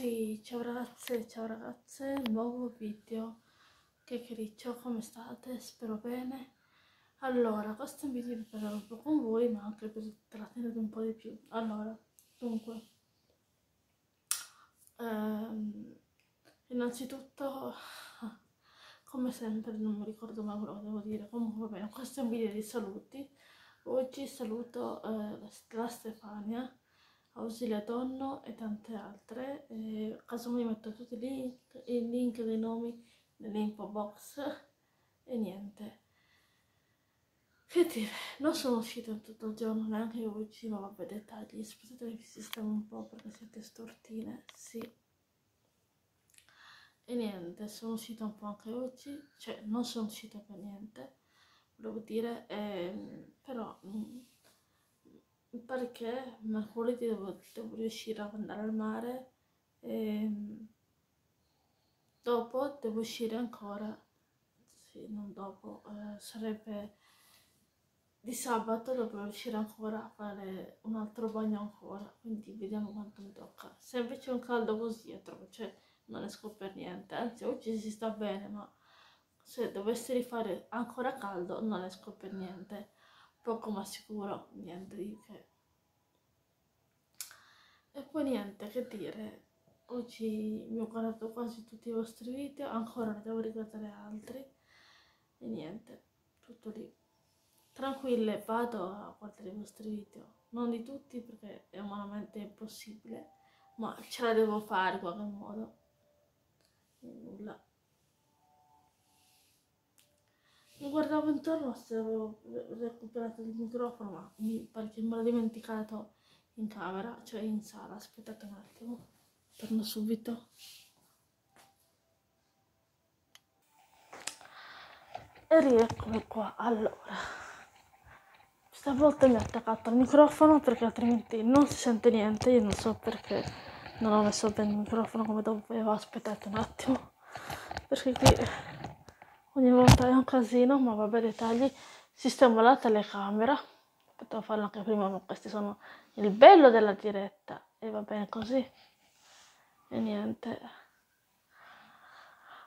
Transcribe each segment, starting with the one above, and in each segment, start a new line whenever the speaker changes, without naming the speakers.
Sì, ciao ragazze, ciao ragazze, nuovo video che criccio, come state? Spero bene Allora, questo è un video per parlare un po' con voi ma anche per trattenere un po' di più Allora, dunque ehm, Innanzitutto, come sempre, non mi ricordo mai quello che devo dire Comunque va bene, questo è un video di saluti Oggi saluto eh, la Stefania Ausile Tonno e tante altre. Eh, mi metto tutti i link, i link dei nomi nell'info box e niente. Che dire, non sono uscita tutto il giorno, neanche oggi, ma vabbè dettagli, scusatemi vi sistemo un po' perché siete stortine, sì. E niente, sono uscita un po' anche oggi, cioè non sono uscita per niente, volevo dire, eh, però... Mh, mm, perché mercoledì devo, devo riuscire ad andare al mare e mm, dopo devo uscire ancora sì, non dopo eh, sarebbe di sabato dovrò uscire ancora a fare un altro bagno ancora quindi vediamo quanto mi tocca se invece è un caldo così è troppo cioè non esco per niente anzi oggi si sta bene ma se dovessi rifare ancora caldo non esco per niente poco ma sicuro, niente di che. E poi niente, che dire, oggi mi ho guardato quasi tutti i vostri video, ancora ne devo riguardare altri, e niente, tutto lì. Tranquille, vado a guardare i vostri video, non di tutti perché è umanamente impossibile, ma ce la devo fare in qualche modo. Mi guardavo intorno se avevo recuperato il microfono, ma mi pare che me l'ho dimenticato in camera, cioè in sala. Aspettate un attimo, torno subito. E rieccomi qua, allora. Stavolta mi ha attaccato al microfono perché altrimenti non si sente niente, io non so perché non ho messo bene il microfono come dovevo, aspettate un attimo, perché qui ogni volta è un casino ma vabbè dettagli sistemo la telecamera potevo farlo anche prima ma questi sono il bello della diretta e va bene così e niente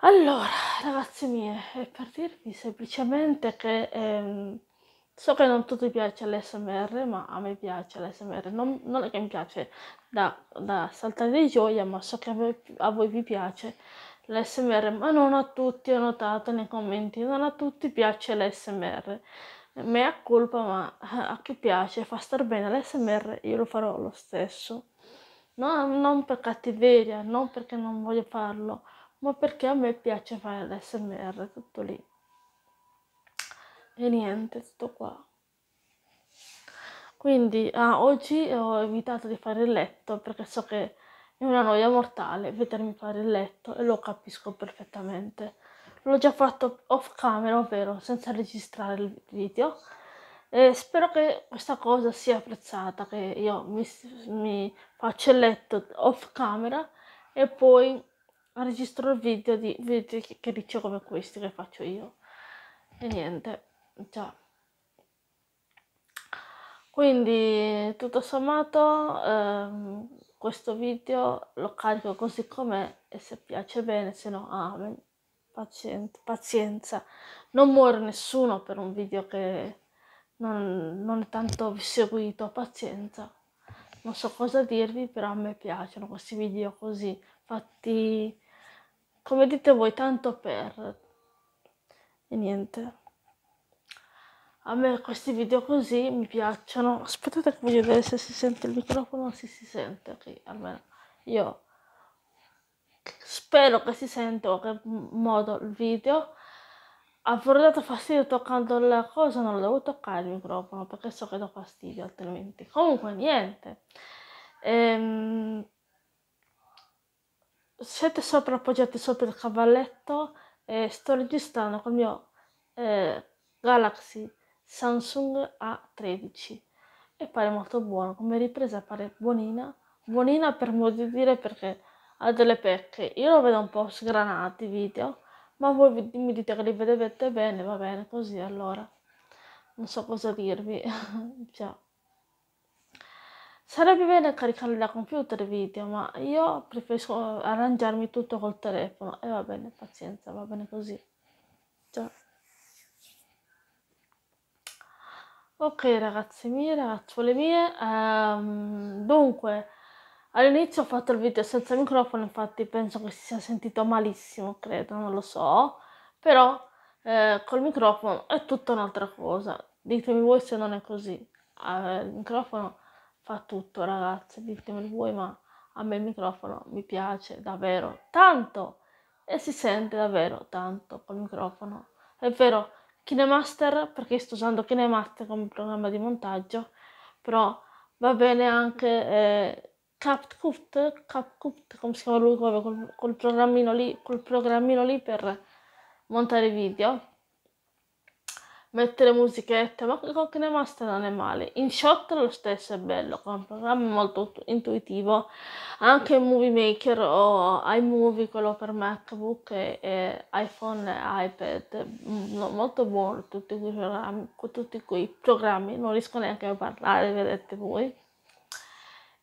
allora ragazzi miei è per dirvi semplicemente che ehm, so che non tutti piace l'SMR ma a me piace l'SMR non, non è che mi piace da, da saltare di gioia ma so che a voi, a voi vi piace l'SMR, ma non a tutti, ho notato nei commenti, non a tutti piace l'SMR. Me ha colpa, ma a chi piace fa star bene l'SMR, io lo farò lo stesso. No, non per cattiveria, non perché non voglio farlo, ma perché a me piace fare l'SMR, tutto lì. E niente, tutto qua. Quindi ah, oggi ho evitato di fare il letto perché so che è una noia mortale vedermi fare il letto e lo capisco perfettamente. L'ho già fatto off camera, ovvero senza registrare il video. E spero che questa cosa sia apprezzata, che io mi, mi faccio il letto off camera e poi registro il video di video che, che ricevo come questi che faccio io. E niente, già. Quindi tutto sommato... Ehm, questo video lo carico così com'è e se piace bene, se no amen, pazienza, pazienza. Non muore nessuno per un video che non, non è tanto seguito, pazienza. Non so cosa dirvi, però a me piacciono questi video così, fatti come dite voi, tanto per... E niente a me questi video così mi piacciono. Aspettate che voglio vedere se si sente il microfono se si sente qui, almeno io spero che si sente o che modo il video. avrò dato fastidio toccando la cosa, non lo devo toccare il microfono perché so che do fastidio altrimenti. Comunque niente. Ehm, siete sopra appoggiati sopra il cavalletto e sto registrando col mio eh, Galaxy Samsung A13 e pare molto buono, come ripresa pare buonina, buonina per modo di dire perché ha delle pecche, io lo vedo un po' sgranati i video, ma voi mi dite che li vedete bene, va bene così allora, non so cosa dirvi, cioè. Sarebbe bene caricare da computer i video, ma io preferisco arrangiarmi tutto col telefono e va bene, pazienza, va bene così. Ciao. Ok ragazzi miei, ragazzuole mie, ehm, dunque all'inizio ho fatto il video senza microfono, infatti penso che si sia sentito malissimo, credo, non lo so, però eh, col microfono è tutta un'altra cosa, ditemi voi se non è così, eh, il microfono fa tutto ragazzi, ditemi voi ma a me il microfono mi piace davvero tanto e si sente davvero tanto col microfono, è vero KineMaster perché sto usando KineMaster come programma di montaggio, però va bene anche eh, CapCut, CapCut come si chiama lui, col, col, programmino lì, col programmino lì per montare video mettere musichette, ma con ne Kinemaster non è male. In shot lo stesso è bello, con un programma molto intuitivo, anche in Movie Maker o iMovie, quello per MacBook e, e iPhone e iPad, mm, no, molto buono tutti quei, programmi, tutti quei programmi, non riesco neanche a parlare, vedete voi.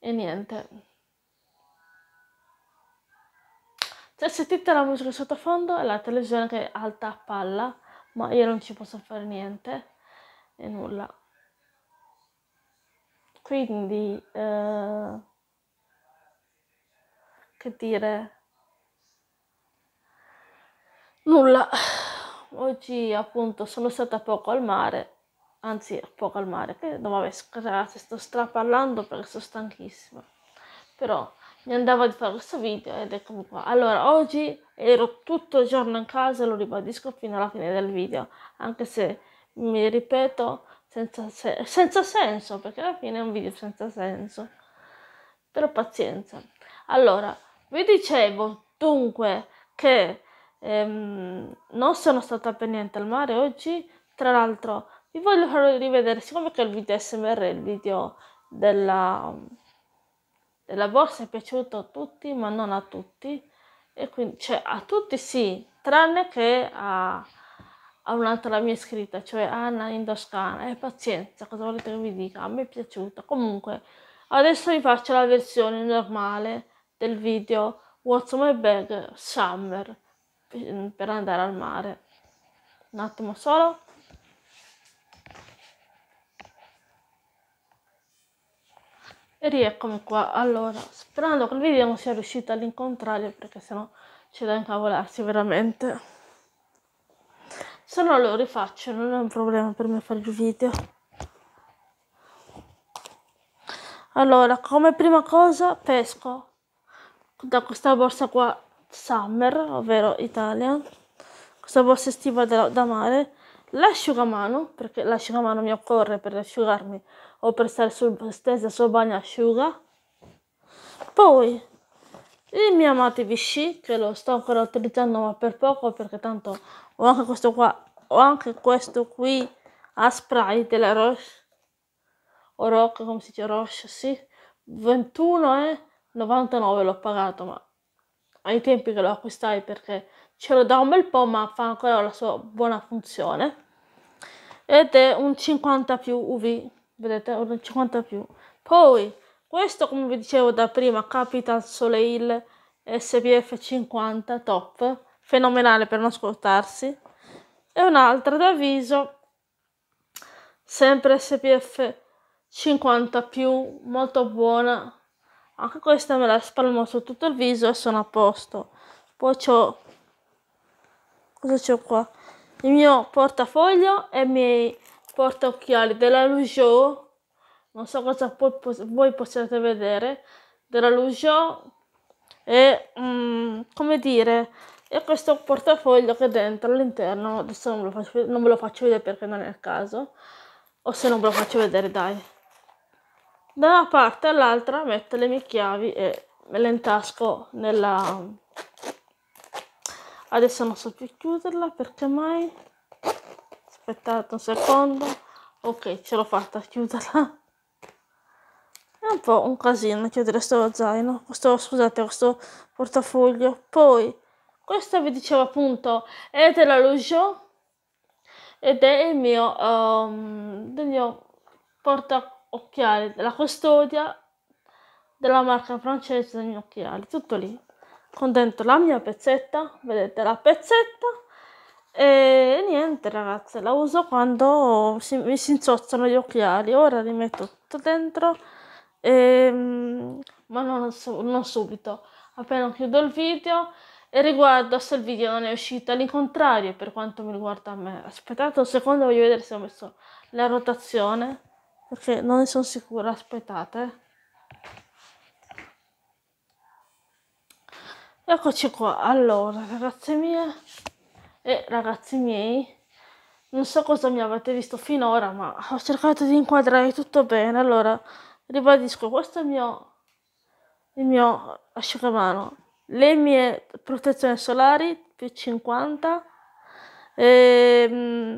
E niente. Se sentite la musica sottofondo e la televisione che è alta a palla ma io non ci posso fare niente e nulla. Quindi, eh, che dire, nulla. Oggi appunto sono stata poco al mare, anzi poco al mare, che no vabbè, grazie, cioè, sto straparlando perché sono stanchissima. Però mi andava di fare questo video ed eccomi qua. Allora, oggi ero tutto il giorno in casa, lo ribadisco fino alla fine del video, anche se mi ripeto senza, se- senza senso, perché alla fine è un video senza senso. Però pazienza. Allora, vi dicevo dunque che ehm, non sono stata per niente al mare oggi, tra l'altro vi voglio far rivedere, siccome che il video SMR è il video della la borsa è piaciuta a tutti, ma non a tutti. E quindi, cioè, a tutti sì, tranne che a, a un'altra mia iscritta, cioè Anna in Toscana. E eh, pazienza, cosa volete che vi dica? A me è piaciuta. Comunque, adesso vi faccio la versione normale del video What's My Bag Summer per andare al mare. Un attimo solo. E rieccomi qua. Allora, sperando che il video non sia riuscito ad incontrare perché sennò c'è da incavolarsi veramente. Se no lo rifaccio, non è un problema per me fare il video. Allora, come prima cosa pesco da questa borsa qua Summer, ovvero Italia, questa borsa estiva da, da mare, l'asciugamano, perché l'asciugamano mi occorre per asciugarmi o per stare sul, stesa sul bagnasciuga. Poi il mio amate Vichy, che lo sto ancora utilizzando ma per poco perché tanto ho anche questo qua, ho anche questo qui a spray della Roche, o Roche come si dice Roche, sì, 21,99 l'ho pagato ma ai tempi che lo acquistai perché ce l'ho da un bel po' ma fa ancora la sua buona funzione ed è un 50 più UV vedete ho 50 conta più poi questo come vi dicevo da prima Capital Soleil SPF 50 top fenomenale per non scortarsi e un'altra d'avviso sempre SPF 50 più molto buona anche questa me la spalmo su tutto il viso e sono a posto poi ho cosa c'ho qua il mio portafoglio e i miei porta occhiali della Lujo non so cosa po- voi possiate vedere della Lujo e um, come dire e questo portafoglio che dentro all'interno adesso non ve, lo faccio, non ve lo faccio vedere perché non è il caso o se non ve lo faccio vedere dai da una parte all'altra metto le mie chiavi e me le intasco nella adesso non so più chiuderla perché mai aspettate un secondo ok ce l'ho fatta chiuderla è un po' un casino chiudere questo zaino questo scusate questo portafoglio poi questo vi dicevo appunto è della Lujo ed è il mio, um, del mio porta occhiali della custodia della marca francese degli occhiali tutto lì con dentro la mia pezzetta vedete la pezzetta e niente ragazze, la uso quando si, mi si insozzano gli occhiali. Ora li metto tutto dentro, e, ehm, ma non, non subito. Appena chiudo il video e riguardo se il video non è uscito all'incontrario per quanto mi riguarda a me. Aspettate un secondo, voglio vedere se ho messo la rotazione, perché non ne sono sicura, aspettate. Eccoci qua, allora ragazze mie. E eh, ragazzi miei, non so cosa mi avete visto finora, ma ho cercato di inquadrare tutto bene. Allora, ribadisco, questo è il mio, il mio asciugamano. Le mie protezioni solari, più 50. E, mm,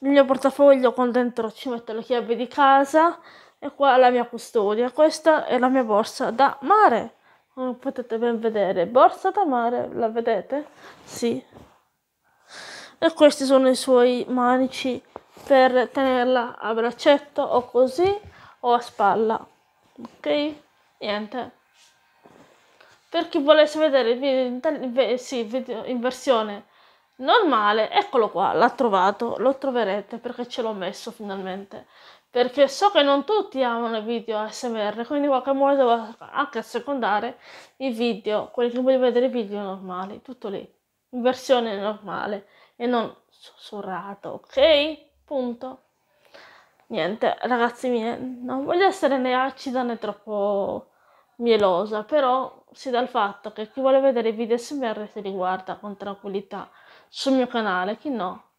il mio portafoglio con dentro ci metto le chiavi di casa e qua la mia custodia. Questa è la mia borsa da mare. Come potete ben vedere, borsa da mare, la vedete? Sì, e questi sono i suoi manici per tenerla a braccetto o così o a spalla ok niente per chi volesse vedere il video in, sì, video in versione normale eccolo qua l'ha trovato lo troverete perché ce l'ho messo finalmente perché so che non tutti amano i video ASMR, quindi in qualche modo devo anche assecondare i video, quelli che vogliono vedere i video normali, tutto lì, in versione normale e non sussurrato, ok? Punto. Niente, ragazzi miei, non voglio essere né acida né troppo mielosa, però si dà il fatto che chi vuole vedere i video SMR se li guarda con tranquillità sul mio canale, chi no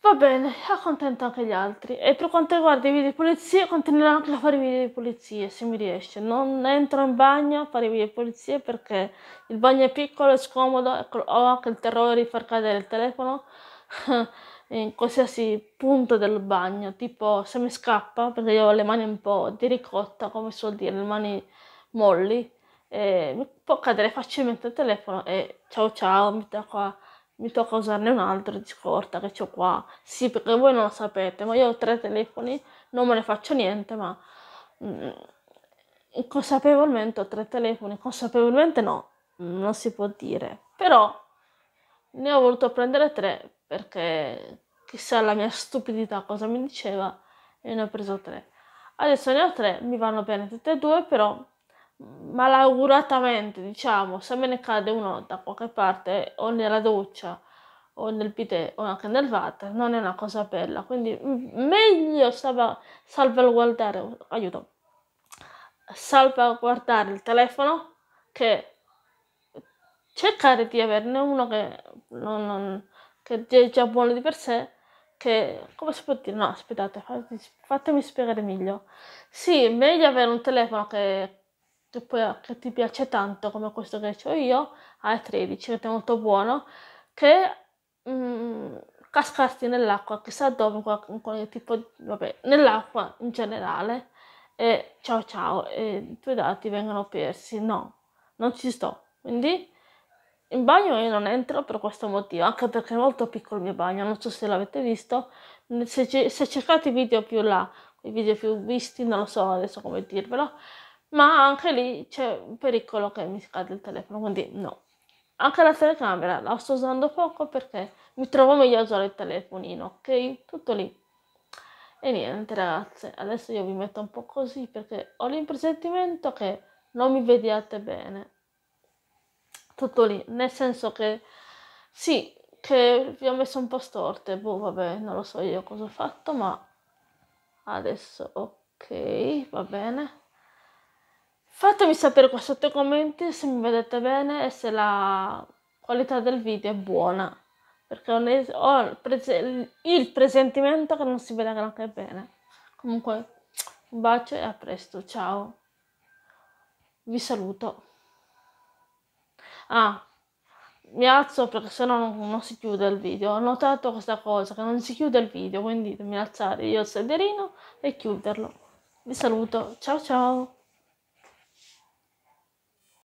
Va bene, accontenta anche gli altri. E per quanto riguarda i video di pulizia, continuerò anche a fare i video di pulizia, se mi riesce. Non entro in bagno a fare i video di pulizia perché il bagno è piccolo, è scomodo, ho anche il terrore di far cadere il telefono in qualsiasi punto del bagno. Tipo se mi scappa, perché io ho le mani un po' di ricotta, come si suol dire, le mani molli, mi può cadere facilmente il telefono e ciao ciao, mi da qua mi tocca usarne un altro di scorta che ho qua. Sì, perché voi non lo sapete, ma io ho tre telefoni, non me ne faccio niente, ma mh, mm, consapevolmente ho tre telefoni, consapevolmente no, non si può dire. Però ne ho voluto prendere tre perché chissà la mia stupidità cosa mi diceva e ne ho preso tre. Adesso ne ho tre, mi vanno bene tutte e due, però malauguratamente, diciamo, se me ne cade uno da qualche parte o nella doccia o nel pitè o anche nel water, non è una cosa bella, quindi meglio salvaguardare, aiuto, salvaguardare il telefono che cercare di averne uno che, non, non, che è già buono di per sé, che come si può dire? No, aspettate, fatemi spiegare meglio. Sì, meglio avere un telefono che che, può, ah, che ti piace tanto come questo che ho io a 13 che è molto buono che mm, cascarti nell'acqua chissà dove in qualche tipo vabbè nell'acqua in generale e ciao ciao e i tuoi dati vengono persi no non ci sto quindi in bagno io non entro per questo motivo, anche perché è molto piccolo il mio bagno, non so se l'avete visto, se, se cercate i video più là, i video più visti, non lo so adesso come dirvelo, ma anche lì c'è un pericolo che mi scade il telefono, quindi no. Anche la telecamera la sto usando poco perché mi trovo meglio a usare il telefonino, ok? Tutto lì. E niente ragazze, adesso io vi metto un po' così perché ho l'impresentimento che non mi vediate bene. Tutto lì, nel senso che sì, che vi ho messo un po' storte, boh vabbè, non lo so io cosa ho fatto, ma adesso ok, va bene. Fatemi sapere qua sotto i commenti se mi vedete bene e se la qualità del video è buona, perché ho il, prese- il presentimento che non si vede neanche bene. Comunque, un bacio e a presto, ciao. Vi saluto. Ah, mi alzo perché sennò non, non si chiude il video. Ho notato questa cosa, che non si chiude il video, quindi mi alzare io il sederino e chiuderlo. Vi saluto, ciao ciao.